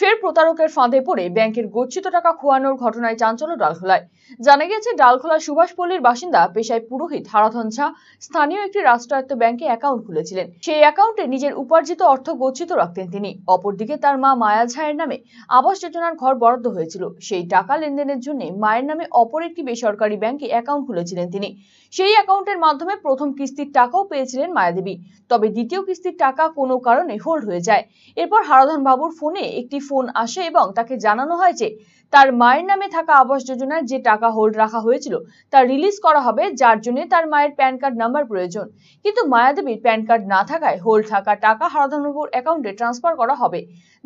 ফের প্রতারকের ফাঁদে পড়ে ব্যাংকের গচ্ছিত টাকা খোয়ানোর ঘটনায় চাঞ্চল্য ডালখোলায় জানা গিয়েছে ডালখোলা সুভাষপল্লীর বাসিন্দা পেশায় পুরোহিত হারাধন ঝা স্থানীয় একটি রাষ্ট্রায়ত্ত ব্যাংকে অ্যাকাউন্ট খুলেছিলেন সেই অ্যাকাউন্টে নিজের উপার্জিত অর্থ গচ্ছিত রাখতেন তিনি অপরদিকে তার মা মায়া ঝায়ের নামে আবাস যোজনার ঘর বরাদ্দ হয়েছিল সেই টাকা লেনদেনের জন্য মায়ের নামে অপর একটি বেসরকারি ব্যাংকে অ্যাকাউন্ট খুলেছিলেন তিনি সেই অ্যাকাউন্টের মাধ্যমে প্রথম কিস্তির টাকাও পেয়েছিলেন মায়াদেবী তবে দ্বিতীয় কিস্তির টাকা কোনো কারণে হোল্ড হয়ে যায় এরপর হারাধন বাবুর ফোনে একটি ফোন আসে এবং তাকে জানানো হয় যে তার মায়ের নামে থাকা আবাস যোজনায় যে টাকা হোল্ড রাখা হয়েছিল তা রিলিজ করা হবে যার জন্য তার মায়ের প্যান কার্ড নাম্বার প্রয়োজন কিন্তু মায়াদেবীর প্যান কার্ড না থাকায় হোল্ড থাকা টাকা হারাধনপুর অ্যাকাউন্টে ট্রান্সফার করা হবে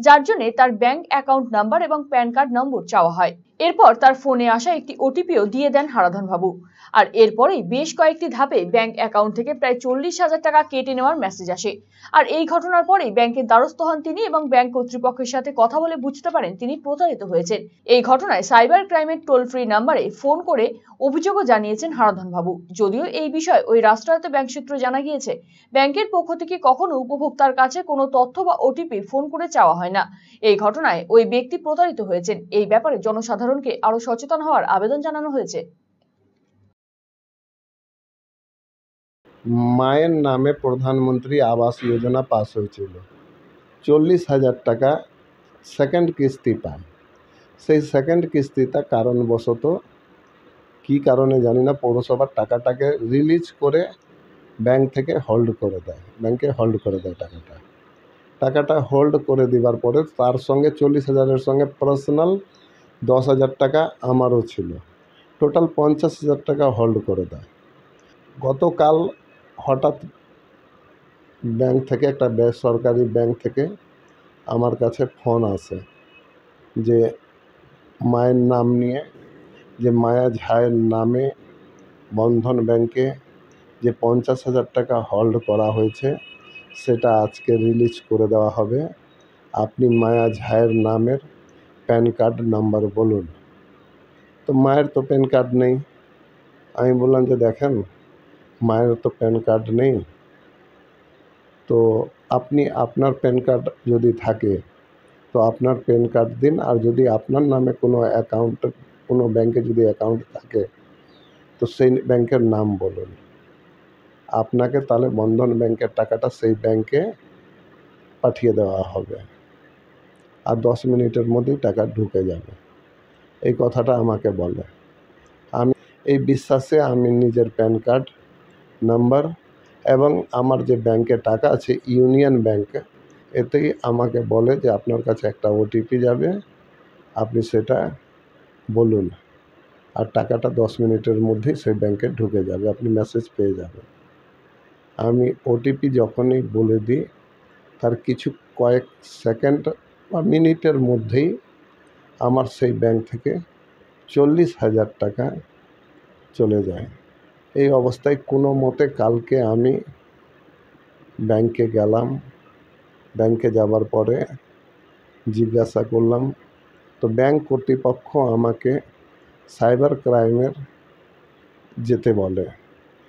যার জন্য তার ব্যাংক অ্যাকাউন্ট নাম্বার এবং প্যান কার্ড নম্বর চাওয়া হয় এরপর তার ফোনে আসা একটি ওটিপিও দিয়ে দেন হারাধন বাবু আর এরপরেই বেশ কয়েকটি ধাপে ব্যাংক অ্যাকাউন্ট থেকে প্রায় চল্লিশ হাজার টাকা কেটে নেওয়ার মেসেজ আসে আর এই ঘটনার পরেই ব্যাংকের দ্বারস্থ হন তিনি এবং ব্যাংক কর্তৃপক্ষের সাথে কথা বলে বুঝতে পারেন তিনি প্রতারিত হয়েছেন এই ঘটনায় সাইবার ক্রাইমের টোল ফ্রি নাম্বারে ফোন করে অভিযোগও জানিয়েছেন হারাধন বাবু যদিও এই বিষয়ে ওই রাষ্ট্রায়ত্ত ব্যাংক সূত্র জানা গিয়েছে ব্যাংকের পক্ষ থেকে কখনো উপভোক্তার কাছে কোনো তথ্য বা ওটিপি ফোন করে চাওয়া হয় না এই ঘটনায় ওই ব্যক্তি প্রতারিত হয়েছেন এই ব্যাপারে জনসাধারণ জনসাধারণকে আরো সচেতন হওয়ার আবেদন জানানো হয়েছে মায়ের নামে প্রধানমন্ত্রী আবাস যোজনা পাস হয়েছিল চল্লিশ হাজার টাকা সেকেন্ড কিস্তি পায় সেই সেকেন্ড কিস্তিটা কারণবশত কি কারণে জানি না পৌরসভার টাকাটাকে রিলিজ করে ব্যাংক থেকে হোল্ড করে দেয় ব্যাংকে হোল্ড করে দেয় টাকাটা টাকাটা হোল্ড করে দেওয়ার পরে তার সঙ্গে চল্লিশ হাজারের সঙ্গে পার্সোনাল দশ হাজার টাকা আমারও ছিল টোটাল পঞ্চাশ হাজার টাকা হোল্ড করে দেয় গতকাল হঠাৎ ব্যাংক থেকে একটা বেসরকারি ব্যাংক থেকে আমার কাছে ফোন আসে যে মায়ের নাম নিয়ে যে মায়া ঝায়ের নামে বন্ধন ব্যাংকে যে পঞ্চাশ হাজার টাকা হোল্ড করা হয়েছে সেটা আজকে রিলিজ করে দেওয়া হবে আপনি মায়া ঝায়ের নামের প্যান কার্ড নাম্বার বলুন তো মায়ের তো প্যান কার্ড নেই আমি বললাম যে দেখেন মায়ের তো প্যান কার্ড নেই তো আপনি আপনার প্যান কার্ড যদি থাকে তো আপনার প্যান কার্ড দিন আর যদি আপনার নামে কোনো অ্যাকাউন্ট কোনো ব্যাংকে যদি অ্যাকাউন্ট থাকে তো সেই ব্যাংকের নাম বলুন আপনাকে তাহলে বন্ধন ব্যাংকের টাকাটা সেই ব্যাংকে পাঠিয়ে দেওয়া হবে আর দশ মিনিটের মধ্যেই টাকা ঢুকে যাবে এই কথাটা আমাকে বলে আমি এই বিশ্বাসে আমি নিজের প্যান কার্ড নাম্বার এবং আমার যে ব্যাংকে টাকা আছে ইউনিয়ন ব্যাংকে এতেই আমাকে বলে যে আপনার কাছে একটা ওটিপি যাবে আপনি সেটা বলুন আর টাকাটা দশ মিনিটের মধ্যেই সেই ব্যাংকে ঢুকে যাবে আপনি মেসেজ পেয়ে যাবেন আমি ওটিপি যখনই বলে দিই তার কিছু কয়েক সেকেন্ড বা মিনিটের মধ্যেই আমার সেই ব্যাংক থেকে চল্লিশ হাজার টাকা চলে যায় এই অবস্থায় কোনো মতে কালকে আমি ব্যাংকে গেলাম ব্যাংকে যাবার পরে জিজ্ঞাসা করলাম তো ব্যাংক কর্তৃপক্ষ আমাকে সাইবার ক্রাইমের যেতে বলে